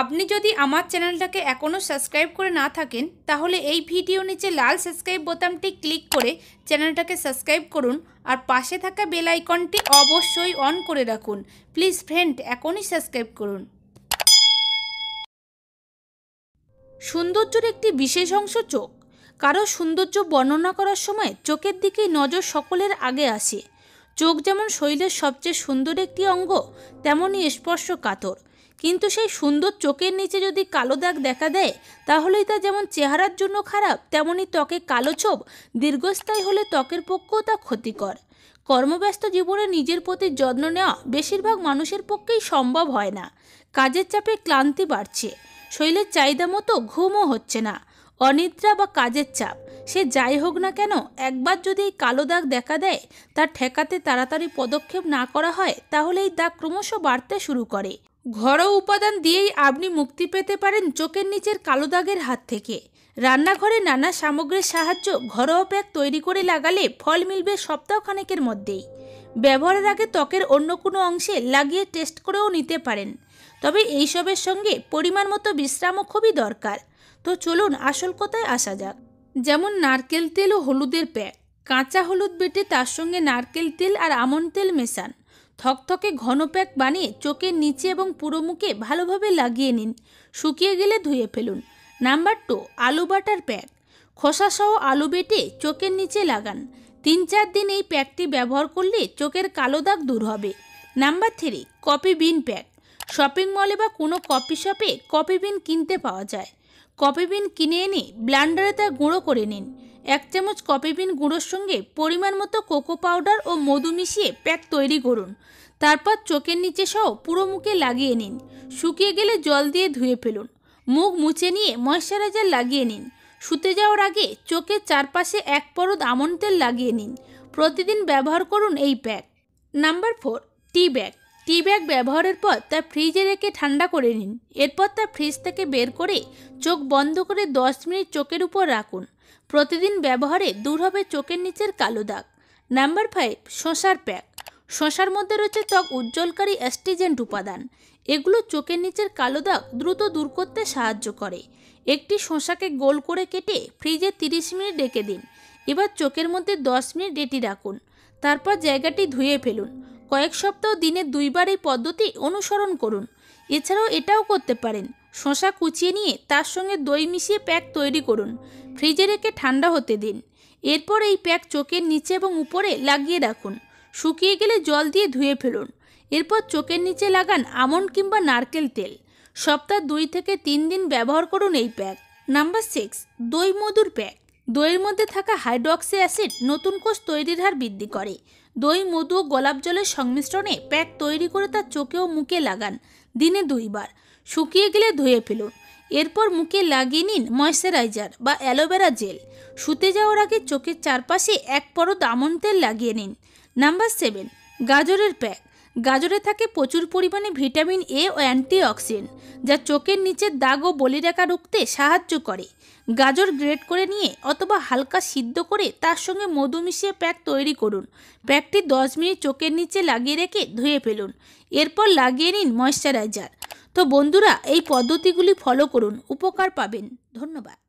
আপনি যদি আমার চ্যানেলটাকে এখনও সাবস্ক্রাইব করে না থাকেন তাহলে এই ভিডিও নিচে লাল সাবস্ক্রাইব বোতামটি ক্লিক করে চ্যানেলটাকে সাবস্ক্রাইব করুন আর পাশে থাকা বেল আইকনটি অবশ্যই অন করে রাখুন প্লিজ ফ্রেন্ড এখনই সাবস্ক্রাইব করুন সৌন্দর্যের একটি বিশেষ অংশ চোখ কারো সৌন্দর্য বর্ণনা করার সময় চোখের দিকে নজর সকলের আগে আসে চোখ যেমন শরীরের সবচেয়ে সুন্দর একটি অঙ্গ তেমনই স্পর্শ কাতর কিন্তু সেই সুন্দর চোখের নিচে যদি কালো দাগ দেখা দেয় তাহলেই তা যেমন চেহারার জন্য খারাপ তেমনই ত্বকে কালো ছোপ দীর্ঘস্থায়ী হলে ত্বকের পক্ষেও তা ক্ষতিকর কর্মব্যস্ত জীবনে নিজের প্রতি যত্ন নেওয়া বেশিরভাগ মানুষের পক্ষেই সম্ভব হয় না কাজের চাপে ক্লান্তি বাড়ছে শরীরের চাহিদা মতো ঘুমও হচ্ছে না অনিদ্রা বা কাজের চাপ সে যাই হোক না কেন একবার যদি এই কালো দাগ দেখা দেয় তা ঠেকাতে তাড়াতাড়ি পদক্ষেপ না করা হয় তাহলে এই দাগ ক্রমশ বাড়তে শুরু করে ঘরোয়া উপাদান দিয়েই আপনি মুক্তি পেতে পারেন চোখের নিচের কালো দাগের হাত থেকে রান্নাঘরে নানা সামগ্রীর সাহায্য ঘরোয়া প্যাক তৈরি করে লাগালে ফল মিলবে সপ্তাহখানেকের মধ্যেই ব্যবহারের আগে ত্বকের অন্য কোনো অংশে লাগিয়ে টেস্ট করেও নিতে পারেন তবে এইসবের সঙ্গে পরিমাণ মতো বিশ্রামও খুবই দরকার তো চলুন আসল কথায় আসা যাক যেমন নারকেল তেল ও হলুদের প্যাক কাঁচা হলুদ বেটে তার সঙ্গে নারকেল তেল আর আমন তেল মেশান থকথকে ঘন প্যাক বানিয়ে চোখের নিচে এবং পুরো মুখে ভালোভাবে লাগিয়ে নিন শুকিয়ে গেলে ধুয়ে ফেলুন নাম্বার টু আলু বাটার প্যাক সহ আলু বেটে চোখের নিচে লাগান তিন চার দিন এই প্যাকটি ব্যবহার করলে চোখের কালো দাগ দূর হবে number three coffee bean pack shopping মলে বা কোনো কপি শপে কপি বিন কিনতে পাওয়া যায় কপি বিন কিনে এনে ব্লান্ডারে তা গুঁড়ো করে নিন এক চামচ কপি বিন গুঁড়োর সঙ্গে পরিমাণ মতো কোকো পাউডার ও মধু মিশিয়ে প্যাক তৈরি করুন তারপর চোখের নিচে সহ পুরো মুখে লাগিয়ে নিন শুকিয়ে গেলে জল দিয়ে ধুয়ে ফেলুন মুখ মুছে নিয়ে ময়শ্চারাইজার লাগিয়ে নিন শুতে যাওয়ার আগে চোখের চারপাশে এক পরদ আমন তেল লাগিয়ে নিন প্রতিদিন ব্যবহার করুন এই pack number four tea bag tea bag ব্যবহারের পর তা ফ্রিজে রেখে ঠান্ডা করে নিন এরপর তা ফ্রিজ থেকে বের করে চোখ বন্ধ করে দশ মিনিট চোখের উপর রাখুন প্রতিদিন ব্যবহারে দূর হবে চোখের নিচের কালো দাগ নাম্বার ফাইভ শশার প্যাক শশার মধ্যে রয়েছে ত্বক উজ্জ্বলকারী অ্যাস্টিজেন্ট উপাদান এগুলো চোখের নিচের কালো দাগ দ্রুত দূর করতে সাহায্য করে একটি শশাকে গোল করে কেটে ফ্রিজে তিরিশ মিনিট ডেকে দিন এবার চোখের মধ্যে দশ মিনিট এটি রাখুন তারপর জায়গাটি ধুয়ে ফেলুন কয়েক সপ্তাহ দিনে দুইবার এই পদ্ধতি অনুসরণ করুন এছাড়াও এটাও করতে পারেন শশা কুচিয়ে নিয়ে তার সঙ্গে দই মিশিয়ে প্যাক তৈরি করুন ফ্রিজে রেখে ঠান্ডা হতে দিন এরপর এই প্যাক চোখের নিচে এবং উপরে লাগিয়ে রাখুন শুকিয়ে গেলে জল দিয়ে ধুয়ে ফেলুন এরপর চোখের নিচে লাগান আমন্ড কিংবা নারকেল তেল সপ্তাহ দুই থেকে তিন দিন ব্যবহার করুন এই প্যাক নাম্বার সিক্স দই মধুর প্যাক দইয়ের মধ্যে থাকা হাইড্রোক্সি অ্যাসিড নতুন কোষ তৈরির হার বৃদ্ধি করে দই মধু ও গোলাপ জলের সংমিশ্রণে প্যাক তৈরি করে তা চোখে ও মুখে লাগান দিনে দুইবার শুকিয়ে গেলে ধুয়ে ফেলুন এরপর মুখে লাগিয়ে নিন ময়শ্চারাইজার বা অ্যালোভেরা জেল শুতে যাওয়ার আগে চোখের চারপাশে এক পরত আমন তেল লাগিয়ে নিন নাম্বার সেভেন গাজরের প্যাক গাজরে থাকে প্রচুর পরিমাণে ভিটামিন এ ও অ্যান্টিঅক্সিডেন্ট যা চোখের নিচের দাগ ও বলিরেখা রুখতে সাহায্য করে গাজর গ্রেড করে নিয়ে অথবা হালকা সিদ্ধ করে তার সঙ্গে মধু মিশিয়ে প্যাক তৈরি করুন প্যাকটি দশ মিনিট চোখের নিচে লাগিয়ে রেখে ধুয়ে ফেলুন এরপর লাগিয়ে নিন ময়শ্চারাইজার তো বন্ধুরা এই পদ্ধতিগুলি ফলো করুন উপকার পাবেন ধন্যবাদ